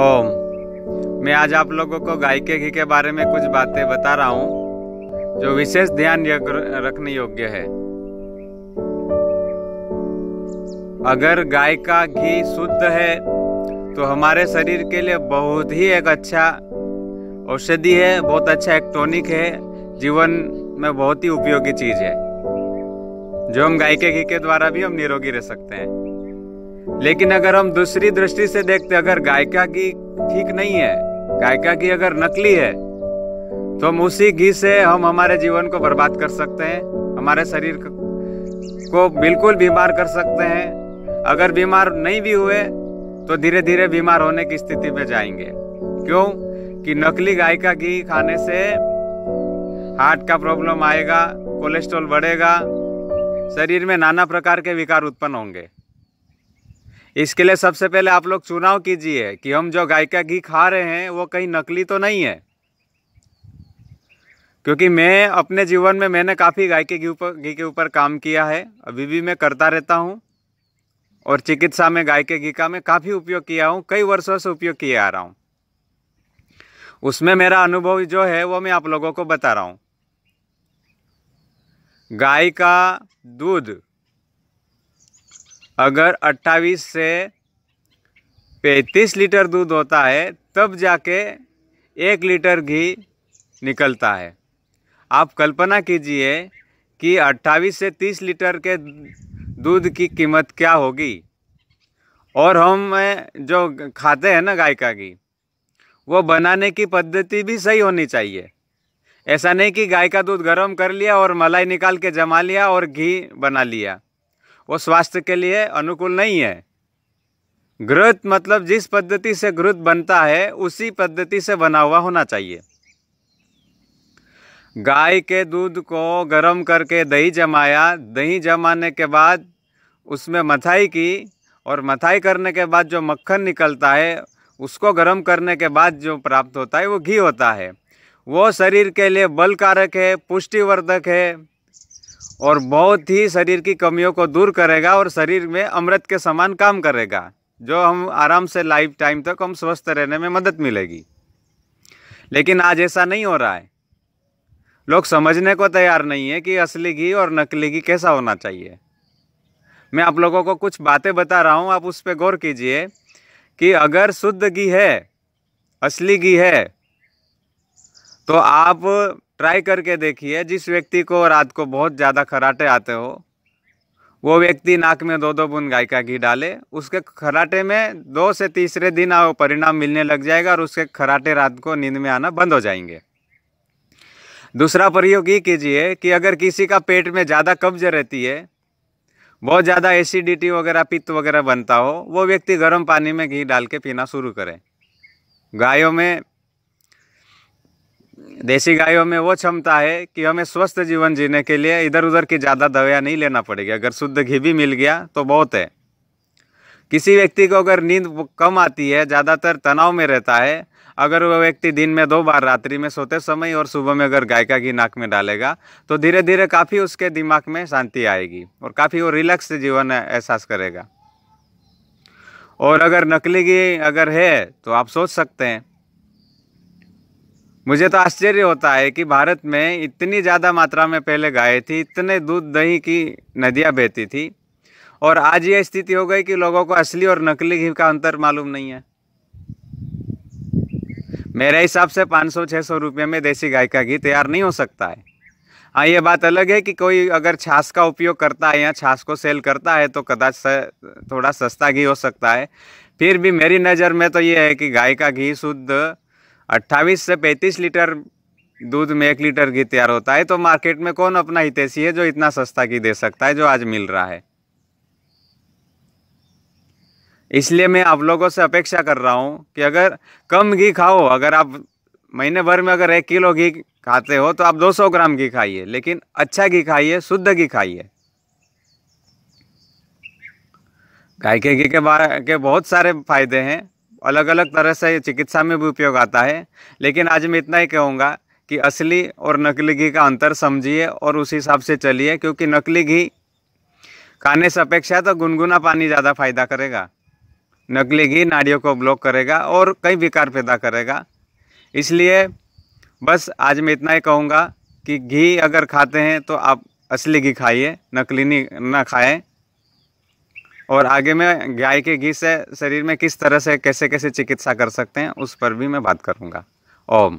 ओम मैं आज आप लोगों को गाय के घी के बारे में कुछ बातें बता रहा हूँ जो विशेष ध्यान रखने योग्य है अगर गाय का घी शुद्ध है तो हमारे शरीर के लिए बहुत ही एक अच्छा औषधि है बहुत अच्छा एक टॉनिक है जीवन में बहुत ही उपयोगी चीज़ है जो हम गाय के घी के द्वारा भी हम निरोगी रह सकते हैं लेकिन अगर हम दूसरी दृष्टि से देखते अगर गायिका की ठीक नहीं है गायिका की अगर नकली है तो हम उसी घी से हम हमारे जीवन को बर्बाद कर सकते हैं हमारे शरीर को बिल्कुल बीमार कर सकते हैं अगर बीमार नहीं भी हुए तो धीरे धीरे बीमार होने की स्थिति में जाएंगे क्यों कि नकली गाय का घी खाने से हार्ट का प्रॉब्लम आएगा कोलेस्ट्रॉल बढ़ेगा शरीर में नाना प्रकार के विकार उत्पन्न होंगे इसके लिए सबसे पहले आप लोग चुनाव कीजिए कि हम जो गाय का घी खा रहे हैं वो कहीं नकली तो नहीं है क्योंकि मैं अपने जीवन में मैंने काफ़ी गाय के घी ऊपर घी के ऊपर काम किया है अभी भी मैं करता रहता हूँ और चिकित्सा में गाय के घी का मैं काफ़ी उपयोग किया हूँ कई वर्षों से उपयोग किए आ रहा हूँ उसमें मेरा अनुभव जो है वो मैं आप लोगों को बता रहा हूँ गाय का दूध अगर 28 से 35 लीटर दूध होता है तब जाके एक लीटर घी निकलता है आप कल्पना कीजिए कि 28 से 30 लीटर के दूध की कीमत क्या होगी और हम जो खाते हैं ना गाय का घी वो बनाने की पद्धति भी सही होनी चाहिए ऐसा नहीं कि गाय का दूध गर्म कर लिया और मलाई निकाल के जमा लिया और घी बना लिया वो स्वास्थ्य के लिए अनुकूल नहीं है ग्रोथ मतलब जिस पद्धति से ग्रोथ बनता है उसी पद्धति से बना हुआ होना चाहिए गाय के दूध को गर्म करके दही जमाया दही जमाने के बाद उसमें मथाई की और मथाई करने के बाद जो मक्खन निकलता है उसको गर्म करने के बाद जो प्राप्त होता है वो घी होता है वो शरीर के लिए बलकारक है पुष्टिवर्धक है और बहुत ही शरीर की कमियों को दूर करेगा और शरीर में अमृत के समान काम करेगा जो हम आराम से लाइफ टाइम तक हम स्वस्थ रहने में मदद मिलेगी लेकिन आज ऐसा नहीं हो रहा है लोग समझने को तैयार नहीं है कि असली घी और नकली घी कैसा होना चाहिए मैं आप लोगों को कुछ बातें बता रहा हूँ आप उस पर गौर कीजिए कि अगर शुद्ध घी है असली घी है तो आप ट्राई करके देखिए जिस व्यक्ति को रात को बहुत ज़्यादा खराटे आते हो वो व्यक्ति नाक में दो दो बूंद गाय का घी डाले उसके खराटे में दो से तीसरे दिन परिणाम मिलने लग जाएगा और उसके खराटे रात को नींद में आना बंद हो जाएंगे दूसरा प्रयोग ये कीजिए कि अगर किसी का पेट में ज़्यादा कब्ज रहती है बहुत ज़्यादा एसिडिटी वगैरह पित्त वगैरह बनता हो वो व्यक्ति गर्म पानी में घी डाल के पीना शुरू करें गायों में देसी गायों में वो क्षमता है कि हमें स्वस्थ जीवन जीने के लिए इधर उधर की ज़्यादा दवाया नहीं लेना पड़ेगी अगर शुद्ध घी भी मिल गया तो बहुत है किसी व्यक्ति को अगर नींद कम आती है ज़्यादातर तनाव में रहता है अगर वह व्यक्ति दिन में दो बार रात्रि में सोते समय और सुबह में अगर गाय का घी नाक में डालेगा तो धीरे धीरे काफ़ी उसके दिमाग में शांति आएगी और काफ़ी वो रिलैक्स जीवन एहसास करेगा और अगर नकली घी अगर है तो आप सोच सकते हैं मुझे तो आश्चर्य होता है कि भारत में इतनी ज़्यादा मात्रा में पहले गाय थी इतने दूध दही की नदियाँ बहती थी और आज ये स्थिति हो गई कि लोगों को असली और नकली घी का अंतर मालूम नहीं है मेरे हिसाब से 500-600 रुपये में देसी गाय का घी तैयार नहीं हो सकता है हाँ ये बात अलग है कि कोई अगर छाछ का उपयोग करता है या छाछ को सेल करता है तो कदाच थोड़ा सस्ता घी हो सकता है फिर भी मेरी नज़र में तो ये है कि गाय का घी शुद्ध अट्ठावीस से पैंतीस लीटर दूध में एक लीटर घी तैयार होता है तो मार्केट में कौन अपना हितेशी है जो इतना सस्ता घी दे सकता है जो आज मिल रहा है इसलिए मैं आप लोगों से अपेक्षा कर रहा हूँ कि अगर कम घी खाओ अगर आप महीने भर में अगर एक किलो घी खाते हो तो आप 200 ग्राम घी खाइए लेकिन अच्छा घी खाइए शुद्ध घी खाइए गाय के घी के बारे के बहुत सारे फायदे हैं अलग अलग तरह से चिकित्सा में भी उपयोग आता है लेकिन आज मैं इतना ही कहूँगा कि असली और नकली घी का अंतर समझिए और उस हिसाब से चलिए क्योंकि नकली घी खाने से अपेक्षा तो गुनगुना पानी ज़्यादा फायदा करेगा नकली घी नाड़ियों को ब्लॉक करेगा और कई विकार पैदा करेगा इसलिए बस आज मैं इतना ही कहूँगा कि घी अगर खाते हैं तो आप असली घी खाइए नकली नहीं ना खाएँ और आगे में गाय के घी से शरीर में किस तरह से कैसे कैसे चिकित्सा कर सकते हैं उस पर भी मैं बात करूँगा ओम